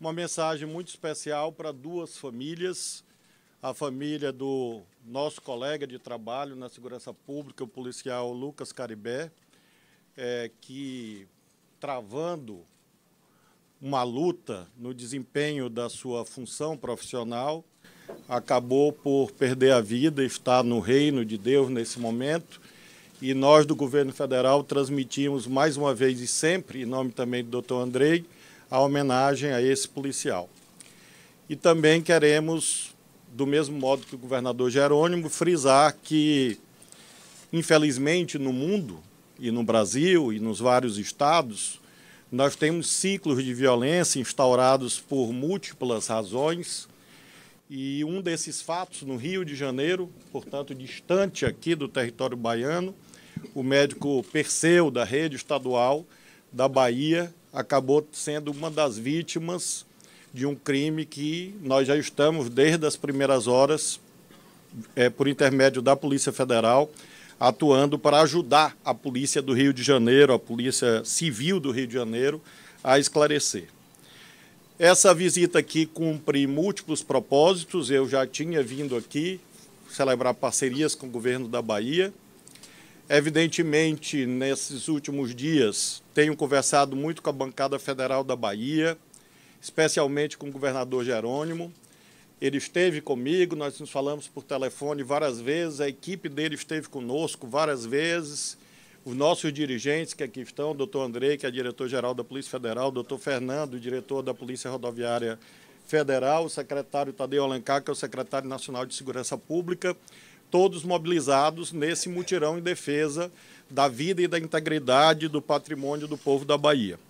uma mensagem muito especial para duas famílias. A família do nosso colega de trabalho na segurança pública, o policial Lucas Caribé, é, que travando uma luta no desempenho da sua função profissional, acabou por perder a vida, está no reino de Deus nesse momento. E nós do governo federal transmitimos mais uma vez e sempre, em nome também do doutor Andrei, a homenagem a esse policial. E também queremos, do mesmo modo que o governador Jerônimo, frisar que, infelizmente, no mundo, e no Brasil, e nos vários estados, nós temos ciclos de violência instaurados por múltiplas razões. E um desses fatos, no Rio de Janeiro, portanto distante aqui do território baiano, o médico Perseu, da rede estadual da Bahia, acabou sendo uma das vítimas de um crime que nós já estamos desde as primeiras horas, é, por intermédio da Polícia Federal, atuando para ajudar a Polícia do Rio de Janeiro, a Polícia Civil do Rio de Janeiro, a esclarecer. Essa visita aqui cumpre múltiplos propósitos. Eu já tinha vindo aqui celebrar parcerias com o governo da Bahia, Evidentemente, nesses últimos dias, tenho conversado muito com a bancada federal da Bahia, especialmente com o governador Jerônimo. Ele esteve comigo, nós nos falamos por telefone várias vezes, a equipe dele esteve conosco várias vezes, os nossos dirigentes que aqui estão, o doutor Andrei, que é diretor-geral da Polícia Federal, o doutor Fernando, diretor da Polícia Rodoviária Federal, o secretário Tadeu Alencar, que é o secretário nacional de Segurança Pública, todos mobilizados nesse mutirão em defesa da vida e da integridade do patrimônio do povo da Bahia.